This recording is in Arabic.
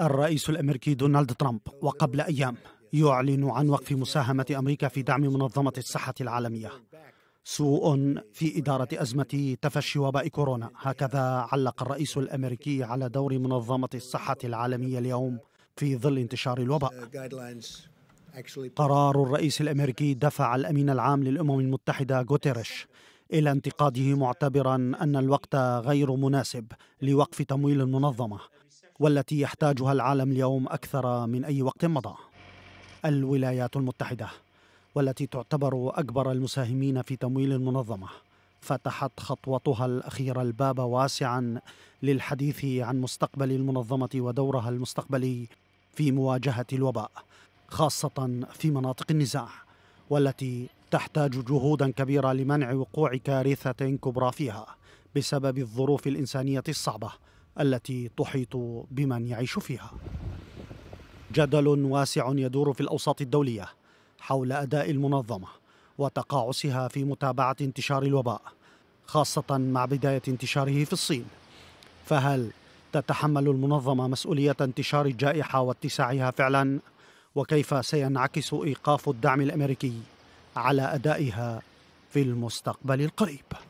الرئيس الامريكي دونالد ترامب وقبل ايام يعلن عن وقف مساهمه امريكا في دعم منظمه الصحه العالميه سوء في إدارة أزمة تفشي وباء كورونا هكذا علق الرئيس الأمريكي على دور منظمة الصحة العالمية اليوم في ظل انتشار الوباء قرار الرئيس الأمريكي دفع الأمين العام للأمم المتحدة غوتيريش إلى انتقاده معتبرا أن الوقت غير مناسب لوقف تمويل المنظمة والتي يحتاجها العالم اليوم أكثر من أي وقت مضى الولايات المتحدة والتي تعتبر أكبر المساهمين في تمويل المنظمة فتحت خطوتها الأخيرة الباب واسعا للحديث عن مستقبل المنظمة ودورها المستقبلي في مواجهة الوباء خاصة في مناطق النزاع والتي تحتاج جهودا كبيره لمنع وقوع كارثه كبرى فيها بسبب الظروف الانسانيه الصعبه التي تحيط بمن يعيش فيها جدل واسع يدور في الاوساط الدوليه حول اداء المنظمه وتقاعسها في متابعه انتشار الوباء خاصه مع بدايه انتشاره في الصين فهل تتحمل المنظمه مسؤوليه انتشار الجائحه واتساعها فعلا وكيف سينعكس ايقاف الدعم الامريكي على أدائها في المستقبل القريب